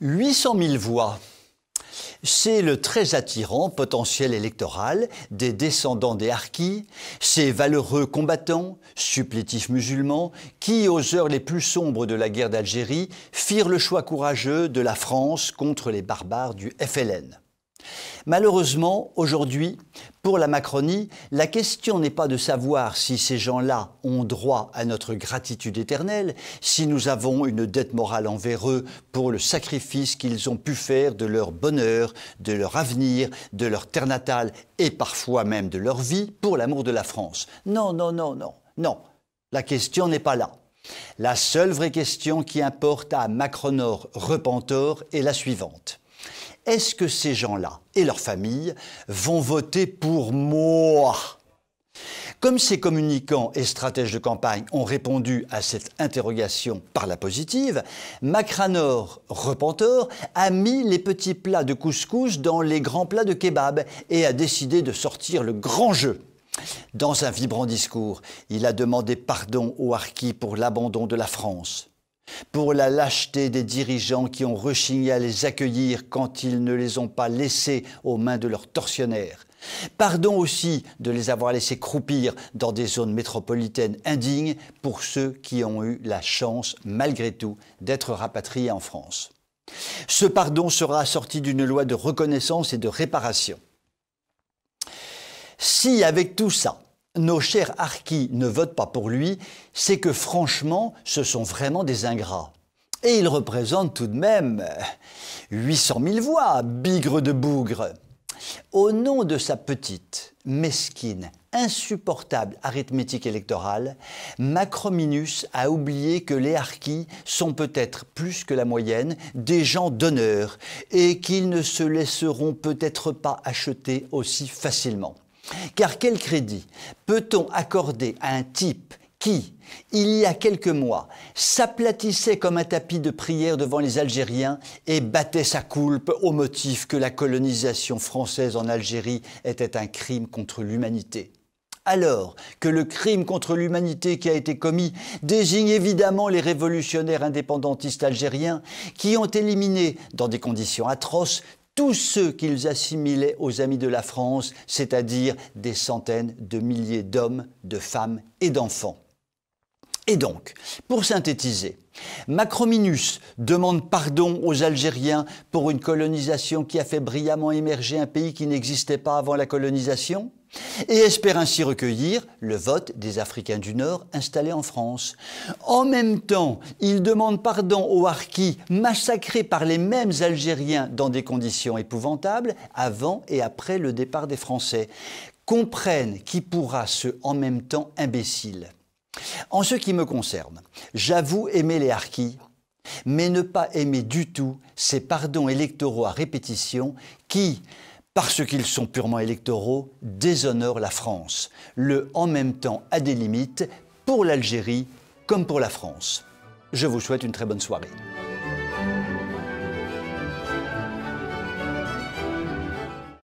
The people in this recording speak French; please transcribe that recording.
800 000 voix. C'est le très attirant potentiel électoral des descendants des Harkis, ces valeureux combattants, supplétifs musulmans, qui, aux heures les plus sombres de la guerre d'Algérie, firent le choix courageux de la France contre les barbares du FLN. Malheureusement, aujourd'hui, pour la Macronie, la question n'est pas de savoir si ces gens-là ont droit à notre gratitude éternelle, si nous avons une dette morale envers eux pour le sacrifice qu'ils ont pu faire de leur bonheur, de leur avenir, de leur terre natale et parfois même de leur vie pour l'amour de la France. Non, non, non, non, non. La question n'est pas là. La seule vraie question qui importe à Macronor Repentor est la suivante est-ce que ces gens-là et leurs familles vont voter pour moi comme ces communicants et stratèges de campagne ont répondu à cette interrogation par la positive, Macranor repenteur, a mis les petits plats de couscous dans les grands plats de kebab et a décidé de sortir le grand jeu. Dans un vibrant discours, il a demandé pardon aux harkis pour l'abandon de la France pour la lâcheté des dirigeants qui ont rechigné à les accueillir quand ils ne les ont pas laissés aux mains de leurs tortionnaires. Pardon aussi de les avoir laissés croupir dans des zones métropolitaines indignes pour ceux qui ont eu la chance, malgré tout, d'être rapatriés en France. Ce pardon sera assorti d'une loi de reconnaissance et de réparation. Si, avec tout ça, nos chers harkis ne votent pas pour lui, c'est que franchement, ce sont vraiment des ingrats. Et il représente tout de même 800 000 voix, bigre de bougre. Au nom de sa petite, mesquine, insupportable arithmétique électorale, Macrominus a oublié que les harkis sont peut-être plus que la moyenne des gens d'honneur et qu'ils ne se laisseront peut-être pas acheter aussi facilement. Car quel crédit peut-on accorder à un type qui, il y a quelques mois, s'aplatissait comme un tapis de prière devant les Algériens et battait sa coulpe au motif que la colonisation française en Algérie était un crime contre l'humanité alors que le crime contre l'humanité qui a été commis désigne évidemment les révolutionnaires indépendantistes algériens qui ont éliminé, dans des conditions atroces, tous ceux qu'ils assimilaient aux amis de la France, c'est-à-dire des centaines de milliers d'hommes, de femmes et d'enfants. Et donc, pour synthétiser, Macrominus demande pardon aux Algériens pour une colonisation qui a fait brillamment émerger un pays qui n'existait pas avant la colonisation et espère ainsi recueillir le vote des Africains du Nord installés en France. En même temps, il demande pardon aux Harkis massacrés par les mêmes Algériens dans des conditions épouvantables avant et après le départ des Français. Comprennent qui pourra ce en même temps imbécile. En ce qui me concerne, j'avoue aimer les Harkis, mais ne pas aimer du tout ces pardons électoraux à répétition qui, parce qu'ils sont purement électoraux, déshonorent la France. Le en même temps a des limites pour l'Algérie comme pour la France. Je vous souhaite une très bonne soirée.